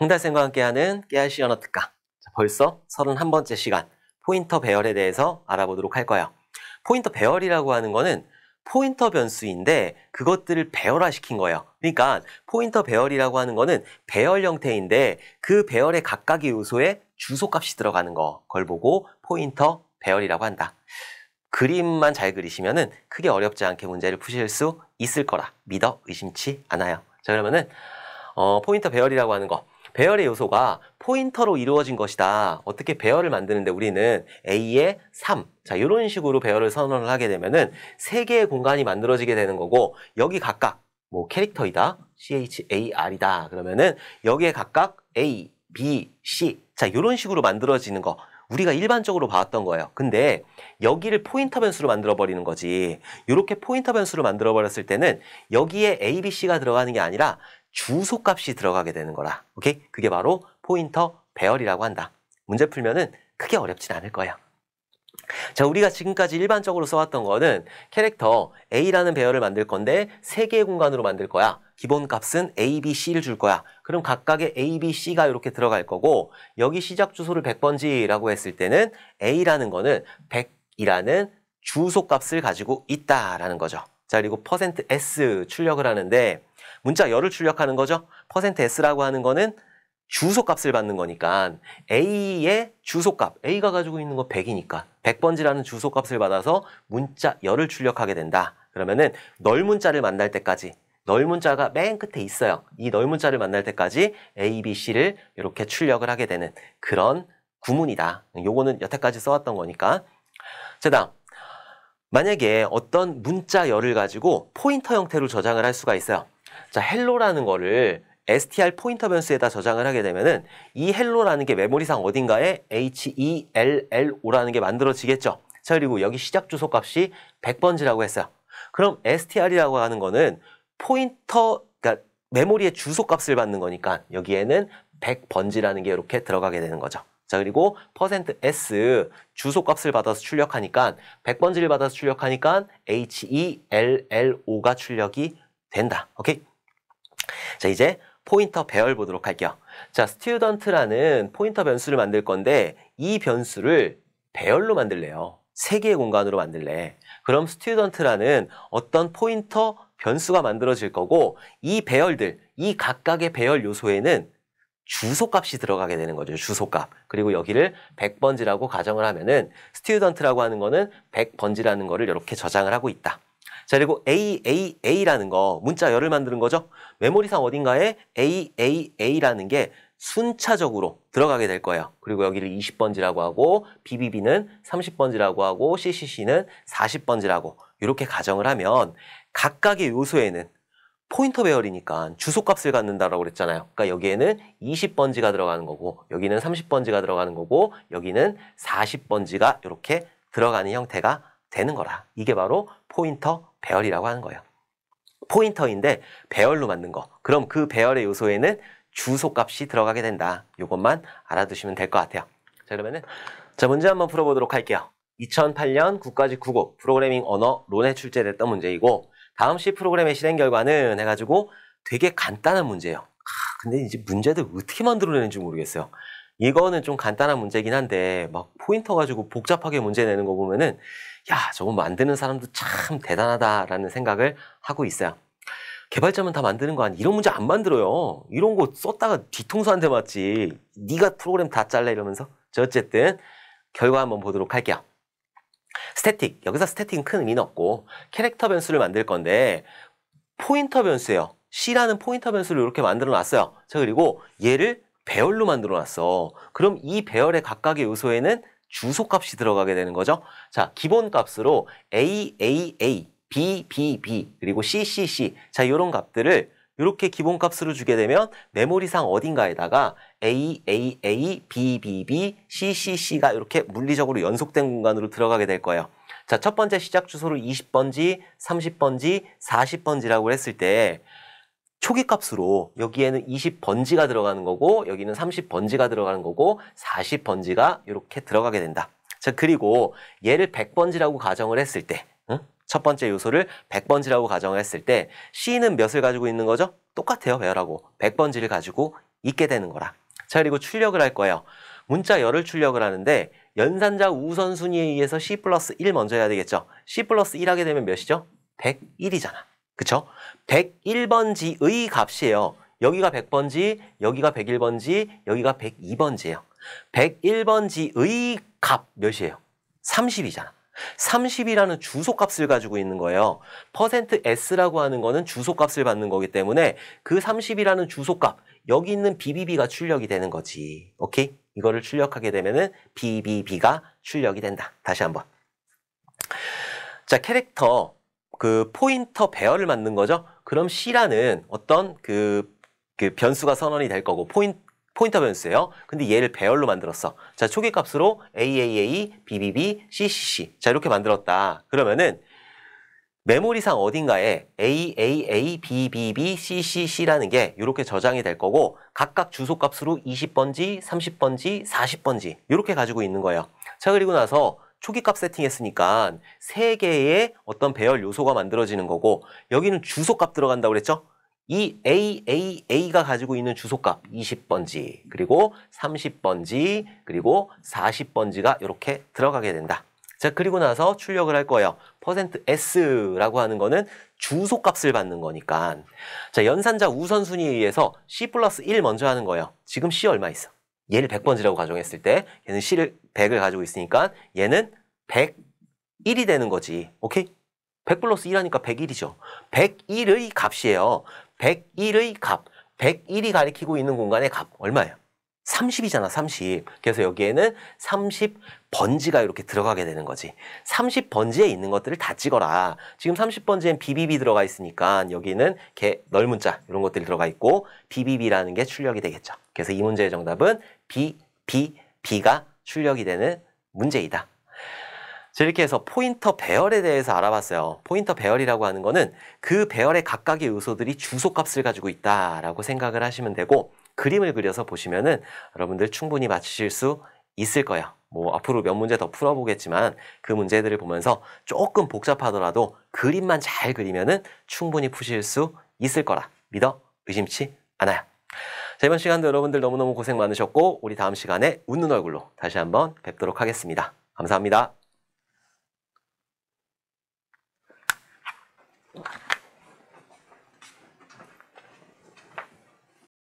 홍달쌤과 함께하는 깨알 시연 어떨까? 벌써 31번째 시간 포인터 배열에 대해서 알아보도록 할 거예요. 포인터 배열이라고 하는 거는 포인터 변수인데 그것들을 배열화 시킨 거예요. 그러니까 포인터 배열이라고 하는 거는 배열 형태인데 그 배열의 각각의 요소에 주소값이 들어가는 거걸 보고 포인터 배열이라고 한다. 그림만 잘 그리시면은 크게 어렵지 않게 문제를 푸실 수 있을 거라 믿어 의심치 않아요. 자 그러면은 어, 포인터 배열이라고 하는 거 배열의 요소가 포인터로 이루어진 것이다. 어떻게 배열을 만드는데 우리는 A의 3. 자, 이런 식으로 배열을 선언을 하게 되면은 3 개의 공간이 만들어지게 되는 거고 여기 각각 뭐 캐릭터이다. CHAR이다. 그러면은 여기에 각각 A, B, C. 자, 이런 식으로 만들어지는 거. 우리가 일반적으로 봐왔던 거예요. 근데 여기를 포인터 변수로 만들어 버리는 거지. 이렇게 포인터 변수로 만들어 버렸을 때는 여기에 A, B, C가 들어가는 게 아니라 주소값이 들어가게 되는 거라. 오케이? 그게 바로 포인터 배열이라고 한다. 문제 풀면은 크게 어렵진 않을 거예요. 자, 우리가 지금까지 일반적으로 써왔던 거는 캐릭터 A라는 배열을 만들 건데 3 개의 공간으로 만들 거야. 기본 값은 A, B, C를 줄 거야. 그럼 각각의 A, B, C가 이렇게 들어갈 거고 여기 시작 주소를 100번지라고 했을 때는 A라는 거는 100이라는 주소 값을 가지고 있다라는 거죠. 자, 그리고 %s 출력을 하는데 문자 열을 출력하는 거죠. 퍼센트 %s라고 하는 거는 주소값을 받는 거니까 A의 주소값, A가 가지고 있는 거 100이니까 100번지라는 주소값을 받아서 문자 열을 출력하게 된다. 그러면은 널 문자를 만날 때까지 널 문자가 맨 끝에 있어요. 이 널 문자를 만날 때까지 A, B, C를 이렇게 출력을 하게 되는 그런 구문이다. 요거는 여태까지 써왔던 거니까. 자 다음. 만약에 어떤 문자 열을 가지고 포인터 형태로 저장을 할 수가 있어요. 자, 헬로라는 거를 str 포인터 변수에다 저장을 하게 되면은 이 헬로라는 게 메모리상 어딘가에 hello라는 게 만들어지겠죠. 자, 그리고 여기 시작 주소 값이 100번지라고 했어요. 그럼 str이라고 하는 거는 포인터, 그러니까 메모리의 주소 값을 받는 거니까 여기에는 100번지라는 게 이렇게 들어가게 되는 거죠. 자, 그리고 %s 주소 값을 받아서 출력하니까 100번지를 받아서 출력하니까 hello가 출력이 된다. 오케이? 자, 이제 포인터 배열 보도록 할게요. 자, 스튜던트라는 포인터 변수를 만들 건데 이 변수를 배열로 만들래요. 세 개의 공간으로 만들래. 그럼 스튜던트라는 어떤 포인터 변수가 만들어질 거고 이 배열들, 이 각각의 배열 요소에는 주소값이 들어가게 되는 거죠. 주소값. 그리고 여기를 100번지라고 가정을 하면은 스튜던트라고 하는 거는 100번지라는 거를 이렇게 저장을 하고 있다. 자, 그리고 AAA라는 거, 문자 열을 만드는 거죠. 메모리상 어딘가에 AAA라는 게 순차적으로 들어가게 될 거예요. 그리고 여기를 20번지라고 하고 BBB는 30번지라고 하고 CCC는 40번지라고 이렇게 가정을 하면 각각의 요소에는 포인터 배열이니까 주소값을 갖는다라고 그랬잖아요. 그러니까 여기에는 20번지가 들어가는 거고 여기는 30번지가 들어가는 거고 여기는 40번지가 이렇게 들어가는 형태가 되는 거라. 이게 바로 포인터 배열이라고 하는 거예요. 포인터인데 배열로 만든 거. 그럼 그 배열의 요소에는 주소값이 들어가게 된다. 이것만 알아두시면 될 것 같아요. 자 그러면은 자 문제 한번 풀어보도록 할게요. 2008년 국가직 9고 프로그래밍 언어 론에 출제됐던 문제이고 다음 시 프로그램의 실행 결과는 해가지고 되게 간단한 문제예요. 아, 근데 이제 문제들 어떻게 만들어내는지 모르겠어요. 이거는 좀 간단한 문제긴 한데 막 포인터 가지고 복잡하게 문제 내는 거 보면은 야 저거 만드는 사람도 참 대단하다라는 생각을 하고 있어요. 개발자면 다 만드는 거 아니 이런 문제 안 만들어요. 이런 거 썼다가 뒤통수한테 맞지. 네가 프로그램 다 잘라 이러면서. 저 어쨌든 결과 한번 보도록 할게요. 스태틱 여기서 스태틱은 큰 의미는 없고 캐릭터 변수를 만들 건데 포인터 변수예요. C라는 포인터 변수를 이렇게 만들어 놨어요. 자 그리고 얘를 배열로 만들어 놨어. 그럼 이 배열의 각각의 요소에는 주소값이 들어가게 되는 거죠. 자, 기본값으로 A, A, A, B, B, B, 그리고 C, C, C. 자, 요런 값들을 이렇게 기본값으로 주게 되면 메모리상 어딘가에다가 A, A, A, B, B, B, C, C, C가 이렇게 물리적으로 연속된 공간으로 들어가게 될 거예요. 자, 첫 번째 시작 주소를 20번지, 30번지, 40번지라고 했을 때 초기 값으로 여기에는 20번지가 들어가는 거고 여기는 30번지가 들어가는 거고 40번지가 이렇게 들어가게 된다. 자 그리고 얘를 100번지라고 가정을 했을 때첫 응? 번째 요소를 100번지라고 가정했을 을때 C는 몇을 가지고 있는 거죠? 똑같아요, 배열하고. 100번지를 가지고 있게 되는 거라. 자, 그리고 출력을 할 거예요. 문자 열을 출력을 하는데 연산자 우선순위에 의해서 C 플러스 1 먼저 해야 되겠죠? C 플러스 1 하게 되면 몇이죠? 101이잖아. 그쵸? 101번지의 값이에요. 여기가 100번지, 여기가 101번지, 여기가 102번지예요. 101번지의 값 몇이에요? 30이잖아. 30이라는 주소값을 가지고 있는 거예요. 퍼센트 %s라고 하는 거는 주소값을 받는 거기 때문에 그 30이라는 주소값, 여기 있는 BBB가 출력이 되는 거지. 오케이? 이거를 출력하게 되면은 BBB가 출력이 된다. 다시 한번. 자, 캐릭터 그 포인터 배열을 만든 거죠. 그럼 C라는 어떤 그, 그 변수가 선언이 될 거고 포인, 포인터 변수예요. 근데 얘를 배열로 만들었어. 자, 초기값으로 AAA, BBB, CCC. 자, 이렇게 만들었다. 그러면은 메모리상 어딘가에 AAA, BBB, CCC라는 게 이렇게 저장이 될 거고 각각 주소값으로 20번지, 30번지, 40번지 이렇게 가지고 있는 거예요. 자, 그리고 나서 초기값 세팅했으니까 세 개의 어떤 배열 요소가 만들어지는 거고 여기는 주소값 들어간다고 그랬죠? 이 AAA가 가지고 있는 주소값 20번지 그리고 30번지 그리고 40번지가 이렇게 들어가게 된다. 자 그리고 나서 출력을 할 거예요. %s라고 하는 거는 주소값을 받는 거니까 자 연산자 우선순위에 의해서 C 플러스 1 먼저 하는 거예요. 지금 C 얼마 있어? 얘를 100번지라고 가정했을 때 얘는 C를 100을 가지고 있으니까 얘는 101이 되는 거지. 오케이? 100 플러스 1하니까 101이죠. 101의 값이에요. 101의 값. 101이 가리키고 있는 공간의 값 얼마예요? 30이잖아, 30. 그래서 여기에는 30번지가 이렇게 들어가게 되는 거지. 30번지에 있는 것들을 다 찍어라. 지금 30번지엔 BBB 들어가 있으니까 여기는 개, 넓은 자 이런 것들이 들어가 있고 BBB라는 게 출력이 되겠죠. 그래서 이 문제의 정답은 B, B, B가 출력이 되는 문제이다. 자, 이렇게 해서 포인터 배열에 대해서 알아봤어요. 포인터 배열이라고 하는 거는 그 배열의 각각의 요소들이 주소값을 가지고 있다라고 생각을 하시면 되고 그림을 그려서 보시면은 여러분들 충분히 맞추실 수 있을 거예요. 뭐 앞으로 몇 문제 더 풀어보겠지만 그 문제들을 보면서 조금 복잡하더라도 그림만 잘 그리면은 충분히 푸실 수 있을 거라 믿어 의심치 않아요. 자, 이번 시간도 여러분들 너무너무 고생 많으셨고 우리 다음 시간에 웃는 얼굴로 다시 한번 뵙도록 하겠습니다. 감사합니다.